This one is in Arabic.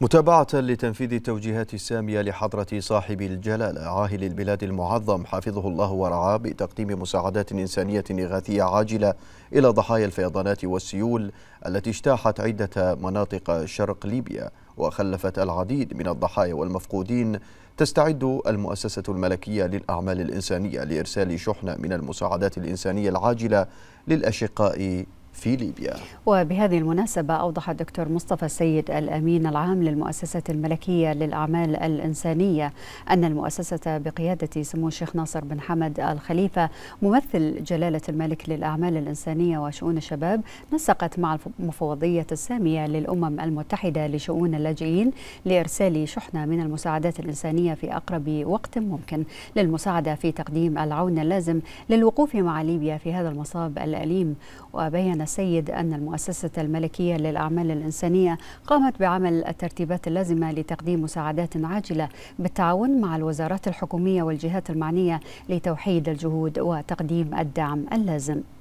متابعة لتنفيذ التوجيهات السامية لحضرة صاحب الجلالة عاهل البلاد المعظم حفظه الله ورعاه بتقديم مساعدات إنسانية إغاثية عاجلة إلى ضحايا الفيضانات والسيول التي اجتاحت عدة مناطق شرق ليبيا وخلفت العديد من الضحايا والمفقودين تستعد المؤسسة الملكية للأعمال الإنسانية لإرسال شحنة من المساعدات الإنسانية العاجلة للأشقاء في ليبيا وبهذه المناسبة أوضح الدكتور مصطفى السيد الأمين العام للمؤسسة الملكية للأعمال الإنسانية أن المؤسسة بقيادة سمو الشيخ ناصر بن حمد الخليفة ممثل جلالة الملك للأعمال الإنسانية وشؤون الشباب نسقت مع المفوضية السامية للأمم المتحدة لشؤون اللاجئين لإرسال شحنة من المساعدات الإنسانية في أقرب وقت ممكن للمساعدة في تقديم العون اللازم للوقوف مع ليبيا في هذا المصاب الأليم وبين السيد أن المؤسسة الملكية للأعمال الإنسانية قامت بعمل الترتيبات اللازمة لتقديم مساعدات عاجلة بالتعاون مع الوزارات الحكومية والجهات المعنية لتوحيد الجهود وتقديم الدعم اللازم